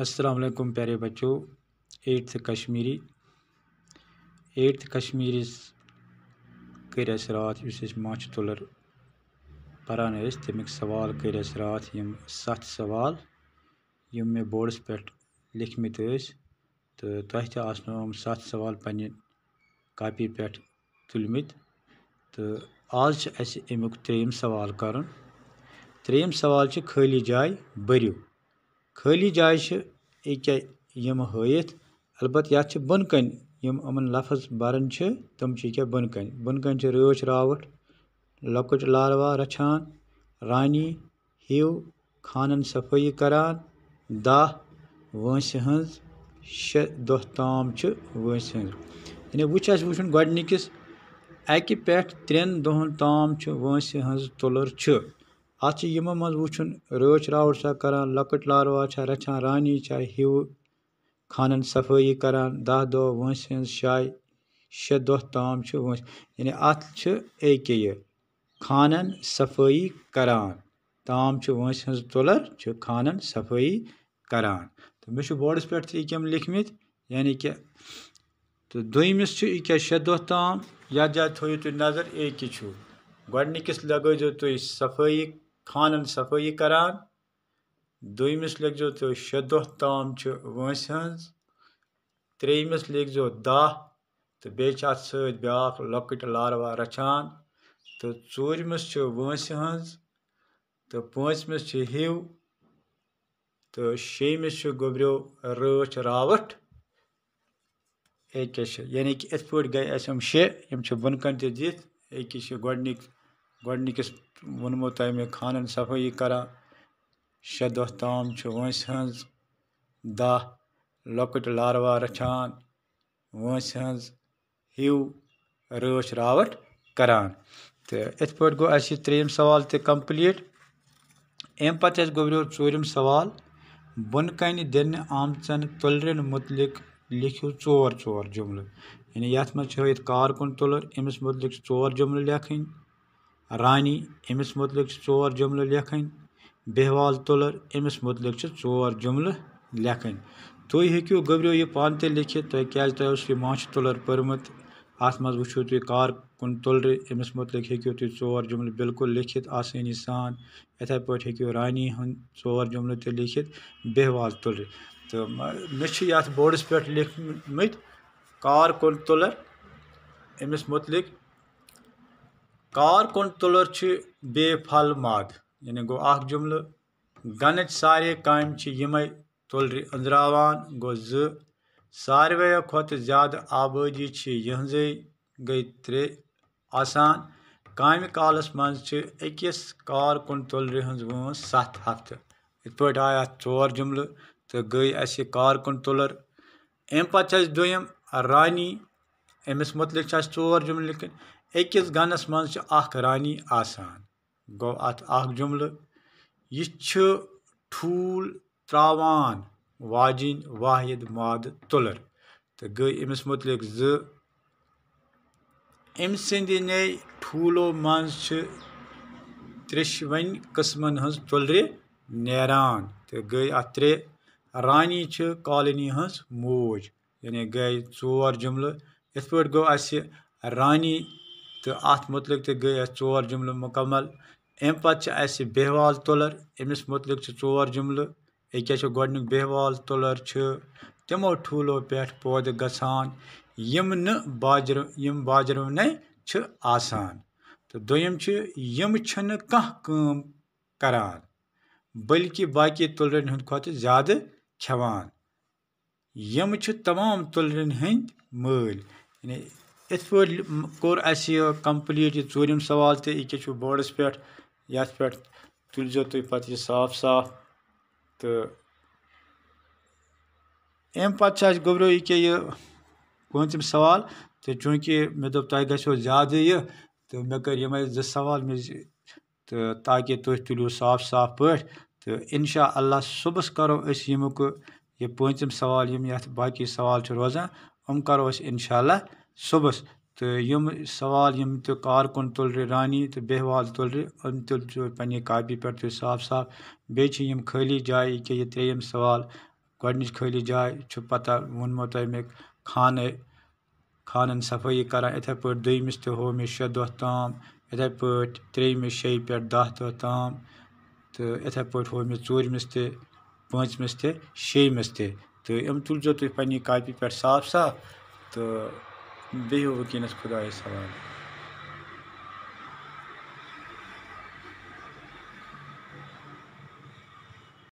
السلام علیکم بچوں بچو کشمیری ایٹتھ کشمیری کر کرات اس ماچ تلر پران تمک سوال کرا سوال میں پہ لکھمت تو تہن سوال پنہ کاپی تلمت تو آج امیک تریم سوال کرن تریم سوال خالی جائے بریو خٲلی جایہِ چھِ ییٚکیٛاہ یِم ہٲیِتھ البتہ یَتھ چھِ بۄنہٕ کَنۍ یِم یِمَن لفظ بَران چھِ تِم چھِ ییٚکیٛاہ بۄنہٕ کَنۍ بۄنہٕ کَنۍ چھِ رٲچھ راوَٹھ لۄکٕٹ لاروا رَچھان رانی ہِو خانَن صفٲیی کَران دَہ وٲنٛسہِ ہٕنٛز شےٚ دۄہ تام چھِ وٲنٛسہِ ہٕنٛز یعنی وۄنۍ چھِ اَسہِ وٕچھُن گۄڈنِکِس اَکہِ پٮ۪ٹھ ترٛٮ۪ن دۄہَن تام چھِ وٲنٛسہِ ہٕنٛز تُلٕر چھِ اَتھ چھِ یِمو منٛز وٕچھُن رٲچھ راوٹھ چھا کَران لۄکٕٹ لاروا چھا رَچھان رانی چھا ہِو خانَن صفٲیی کَران دَہ دۄہ وٲنٛسہِ ہِنٛز شاے شےٚ دۄہ تام چھِ وٲنٛسہِ یعنی اَتھ چھِ أکیٛاہ یہِ خانَن صفٲیی کَران تام چھِ وٲنٛسہِ ہِنٛز تُلَر چھِ خانَن صفٲیی کَران تہٕ مےٚ چھُ بوڈَس پٮ۪ٹھ تہِ یِم لیکھمٕتۍ یعنی کہِ تہٕ دوٚیمِس چھُ أکیٛاہ شےٚ دۄہ تام یَتھ جایہِ تھٲیِو تُہۍ نظر أکیٛاہ چھُ گۄڈنِکِس لَگٲیزیو تُہۍ صفٲیی خانن صفائی کران دمس لکھزو تو دہ تام وس تریمس لکھزو دہ لکٹ لاروا رچان تو ظرمس وس تو پیو تو شمس کی گوبری راچ راوٹ ایک یعنی کہ ات پا گئے بن کن تک ایسے گڈنک گوڈنی کس ونمو تائی میں خانن صفحی کرا شد و احتام چھو ونس ہنز دا لوکٹ لاروا رچان ونس ہنز ہیو روش راوٹ کران تے اتپورٹ گو ایسی تریم سوال تے کمپلیٹ ایم پت ایس گو بریو چوریم سوال بنکینی دن آمچن تلرین متلک لکھو چور چور جملے یعنی یہ اتمنٹ چھو یہ کار کن تلر ایمس متلک چور جملے لیکھیں رانی امس متعلق ژور جملہ لیکھٕنۍ بہوال تلر امس متعلق ٹور جملہ لکھن تبریو یہ پان تہ لوس یہ مانچ تلر پورمت ات مجھ وی کار کن تُلرِ امس متعلق ہکو تھی ور جملہ بالکل لکھت آت پہ ہانی ہند ورملہ تیت بہواز تلر تو موڈس پھی مت کارکن تلر امس متعلق کار کن تلر بے پھل ماد یعنی گو اخ جملہ گنچ سارے کام چھ یمے تلر اندراوان گو ز ساروی کھت زیادہ آبادی چھ یہنز گئی تری آسان کام کالس مز چھ اکس کار کن تلر ہنز و ست ہفت ات پٹ آیا چور جملہ تو گئی اس کار کن تلر ام پتہ چھ اس دویم رانی امس متعلق چھ اس چور جملہ لکھن أکِس گَنَس منٛز چھِ اَکھ رانی آسان گوٚو اَتھ اَکھ جُملہٕ یہِ چھُ ٹھوٗل ترٛاوان واجِنۍ واحد مادٕ تُلٕر تہٕ گٔے أمِس مُتعلِق زٕ أمۍ سٕنٛدِ نَے ٹھوٗلو منٛز چھِ ترٛیشوٕنۍ قٕسمَن ہٕنٛز تُلرِ نیران تہٕ گٔے اَتھ ترٛےٚ رانی چھِ کالنی ہٕنٛز موج یعنی گٔے ژور جُملہٕ یِتھ پٲٹھۍ گوٚو اَسہِ رانی تو ات متعلق تک گئی اے ظور جملہ مکمل ام پتہ بہوال تلر امس متعلق چھِ تِمو ٹھوٗلو پٮ۪ٹھ پٲدٕ تمو یِم نہٕ پود یِم ناجر چھِ آسان تو دم کم کران بلکہ باقی تلرن زیادہ کم تمام ہٕنٛدۍ مٲلۍ یعنی یِتھ پٲٹھۍ کوٚر اَسہِ یہِ کَمپٕلیٖٹ یہِ ژوٗرِم سوال تہِ یہِ کیٛاہ چھُ بوڈَس پٮ۪ٹھ یَتھ پٮ۪ٹھ تُلۍزیو تُہۍ پَتہٕ یہِ صاف صاف تہٕ اَمہِ پَتہٕ چھِ اَسہِ گوٚبرو ییٚکیٛاہ یہِ پوٗنٛژِم سوال تہٕ چوٗنٛکہِ مےٚ دوٚپ تۄہہِ گژھیو زیادٕ یہِ تہٕ مےٚ کٔرۍ یِمَے زٕ سوال مےٚ زِ تہٕ تاکہِ تُہۍ تُلِو صاف صاف پٲٹھۍ تہٕ اِنشاء اللہ صُبحَس کَرو أسۍ ییٚمیُک یہِ پوٗنٛژِم سوال یِم یَتھ باقٕے سوال چھِ روزان یِم کَرو أسۍ اِنشاء اللہ صُبحس تو یِم سوال یہ کارکن تل رہے رانی تو بہوال تل رہے ام کاپی پٮ۪ٹھ پہ صاف صاف بیس خالی جائے تریم سوال گڈنچ خالی جائے چھ پتہ شےٚ دۄہ صفائی یِتھَے اتھے ترٛیٚیِمِس شیٚیہِ تہ دَہ اتھے تام تریم شی پٲٹھۍ دہ مےٚ تو تہِ پٲنٛژمِس تہِ شیٚیِمِس تہِ تہ شیمس تُلۍزیو تُہۍ پنٛنہِ کاپی پٮ۪ٹھ صاف صاف تو بے ویس خدا سوال